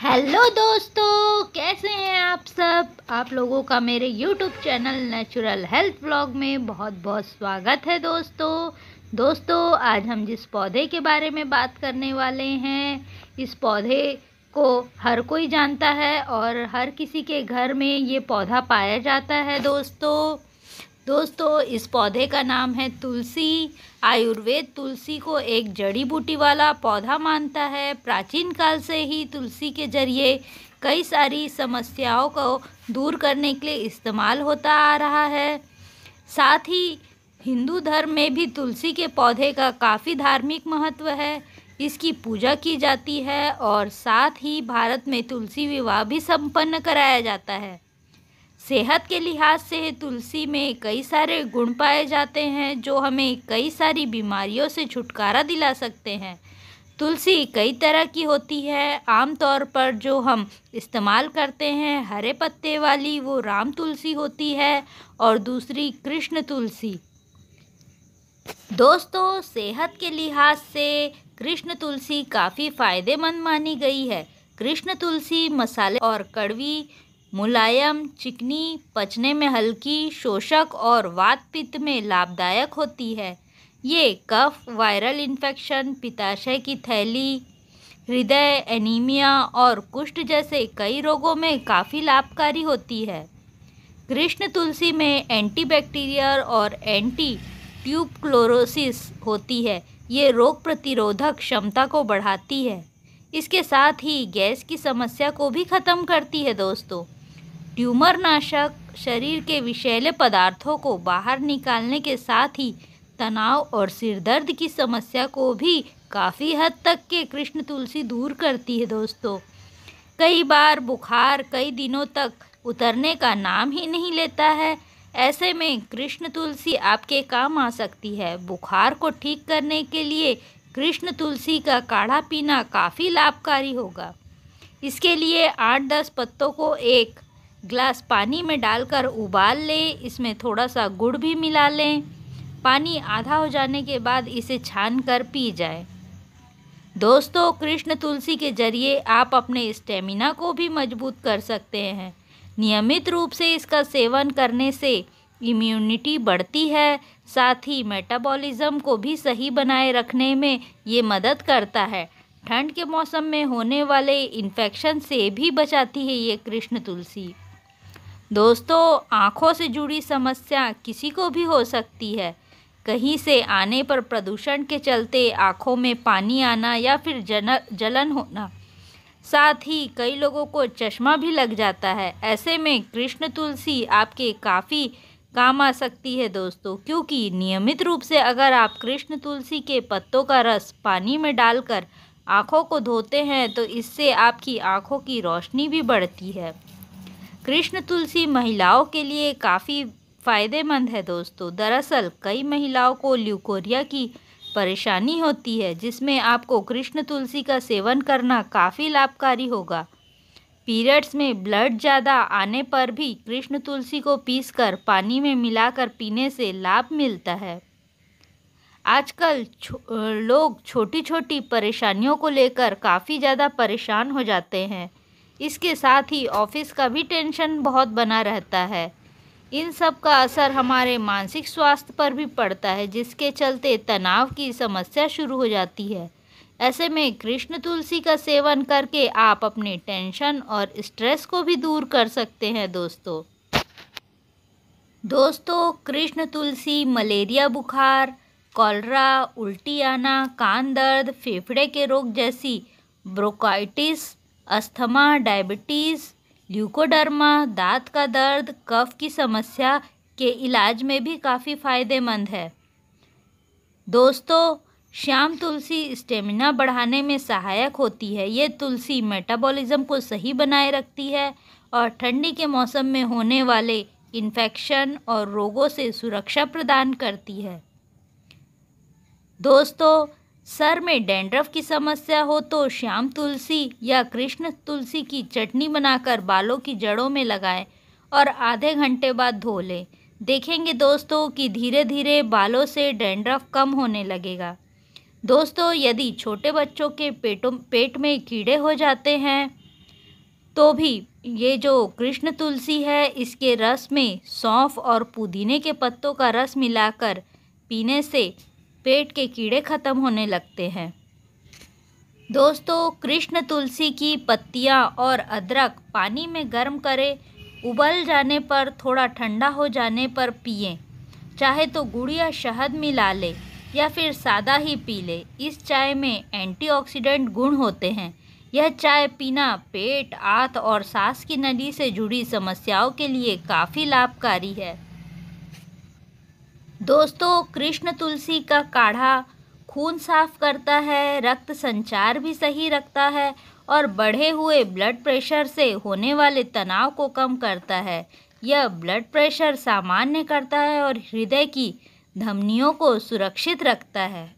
hello दोस्तों कैसे हैं आप सब आप लोगों का मेरे YouTube channel natural health blog में बहुत बहुत स्वागत है दोस्तों दोस्तों आज हम जिस पौधे के बारे में बात करने वाले हैं इस पौधे को हर कोई जानता है और हर किसी के घर में ये पौधा पाया जाता है दोस्तों दोस्तों इस पौधे का नाम है तुलसी आयुर्वेद तुलसी को एक जड़ी बूटी वाला पौधा मानता है प्राचीन काल से ही तुलसी के जरिए कई सारी समस्याओं को दूर करने के लिए इस्तेमाल होता आ रहा है साथ ही हिंदू धर्म में भी तुलसी के पौधे का काफ़ी धार्मिक महत्व है इसकी पूजा की जाती है और साथ ही भारत में तुलसी विवाह भी संपन्न कराया जाता है सेहत के लिहाज से तुलसी में कई सारे गुण पाए जाते हैं जो हमें कई सारी बीमारियों से छुटकारा दिला सकते हैं तुलसी कई तरह की होती है आमतौर पर जो हम इस्तेमाल करते हैं हरे पत्ते वाली वो राम तुलसी होती है और दूसरी कृष्ण तुलसी दोस्तों सेहत के लिहाज से कृष्ण तुलसी काफ़ी फ़ायदेमंद मानी गई है कृष्ण तुलसी मसाले और कड़वी मुलायम चिकनी पचने में हल्की शोषक और वात पित्त में लाभदायक होती है ये कफ वायरल इन्फेक्शन पिताशय की थैली हृदय एनीमिया और कुष्ठ जैसे कई रोगों में काफ़ी लाभकारी होती है कृष्ण तुलसी में एंटीबैक्टीरियल और एंटी ट्यूब क्लोरोसिस होती है ये रोग प्रतिरोधक क्षमता को बढ़ाती है इसके साथ ही गैस की समस्या को भी ख़त्म करती है दोस्तों ट्यूमर नाशक शरीर के विषैले पदार्थों को बाहर निकालने के साथ ही तनाव और सिरदर्द की समस्या को भी काफ़ी हद तक के कृष्ण तुलसी दूर करती है दोस्तों कई बार बुखार कई दिनों तक उतरने का नाम ही नहीं लेता है ऐसे में कृष्ण तुलसी आपके काम आ सकती है बुखार को ठीक करने के लिए कृष्ण तुलसी का काढ़ा पीना काफ़ी लाभकारी होगा इसके लिए आठ दस पत्तों को एक ग्लास पानी में डालकर उबाल लें इसमें थोड़ा सा गुड़ भी मिला लें पानी आधा हो जाने के बाद इसे छान कर पी जाए दोस्तों कृष्ण तुलसी के जरिए आप अपने स्टेमिना को भी मजबूत कर सकते हैं नियमित रूप से इसका सेवन करने से इम्यूनिटी बढ़ती है साथ ही मेटाबॉलिज्म को भी सही बनाए रखने में ये मदद करता है ठंड के मौसम में होने वाले इन्फेक्शन से भी बचाती है ये कृष्ण तुलसी दोस्तों आँखों से जुड़ी समस्या किसी को भी हो सकती है कहीं से आने पर प्रदूषण के चलते आँखों में पानी आना या फिर जन जलन होना साथ ही कई लोगों को चश्मा भी लग जाता है ऐसे में कृष्ण तुलसी आपके काफ़ी काम आ सकती है दोस्तों क्योंकि नियमित रूप से अगर आप कृष्ण तुलसी के पत्तों का रस पानी में डालकर आँखों को धोते हैं तो इससे आपकी आँखों की रोशनी भी बढ़ती है कृष्ण तुलसी महिलाओं के लिए काफ़ी फ़ायदेमंद है दोस्तों दरअसल कई महिलाओं को ल्यूकोरिया की परेशानी होती है जिसमें आपको कृष्ण तुलसी का सेवन करना काफ़ी लाभकारी होगा पीरियड्स में ब्लड ज़्यादा आने पर भी कृष्ण तुलसी को पीसकर पानी में मिलाकर पीने से लाभ मिलता है आजकल छो, लोग छोटी छोटी परेशानियों को लेकर काफ़ी ज़्यादा परेशान हो जाते हैं इसके साथ ही ऑफिस का भी टेंशन बहुत बना रहता है इन सब का असर हमारे मानसिक स्वास्थ्य पर भी पड़ता है जिसके चलते तनाव की समस्या शुरू हो जाती है ऐसे में कृष्ण तुलसी का सेवन करके आप अपने टेंशन और स्ट्रेस को भी दूर कर सकते हैं दोस्तों दोस्तों कृष्ण तुलसी मलेरिया बुखार कॉलरा उल्टी आना कान दर्द फेफड़े के रोग जैसी ब्रोकाइटिस अस्थमा डायबिटीज़ ल्यूकोडर्मा दांत का दर्द कफ की समस्या के इलाज में भी काफ़ी फ़ायदेमंद है दोस्तों श्याम तुलसी स्टेमिना बढ़ाने में सहायक होती है ये तुलसी मेटाबॉलिज्म को सही बनाए रखती है और ठंडी के मौसम में होने वाले इन्फेक्शन और रोगों से सुरक्षा प्रदान करती है दोस्तों सर में डेंड्रफ की समस्या हो तो श्याम तुलसी या कृष्ण तुलसी की चटनी बनाकर बालों की जड़ों में लगाएं और आधे घंटे बाद धो लें देखेंगे दोस्तों कि धीरे धीरे बालों से डेंड्रफ कम होने लगेगा दोस्तों यदि छोटे बच्चों के पेटों पेट में कीड़े हो जाते हैं तो भी ये जो कृष्ण तुलसी है इसके रस में सौंफ और पुदीने के पत्तों का रस मिलाकर पीने से पेट के कीड़े ख़त्म होने लगते हैं दोस्तों कृष्ण तुलसी की पत्तियाँ और अदरक पानी में गर्म करें उबल जाने पर थोड़ा ठंडा हो जाने पर पिए चाहे तो गुड़िया शहद मिला ले या फिर सादा ही पी ले इस चाय में एंटीऑक्सीडेंट गुण होते हैं यह चाय पीना पेट आँत और सांस की नली से जुड़ी समस्याओं के लिए काफ़ी लाभकारी है दोस्तों कृष्ण तुलसी का काढ़ा खून साफ करता है रक्त संचार भी सही रखता है और बढ़े हुए ब्लड प्रेशर से होने वाले तनाव को कम करता है यह ब्लड प्रेशर सामान्य करता है और हृदय की धमनियों को सुरक्षित रखता है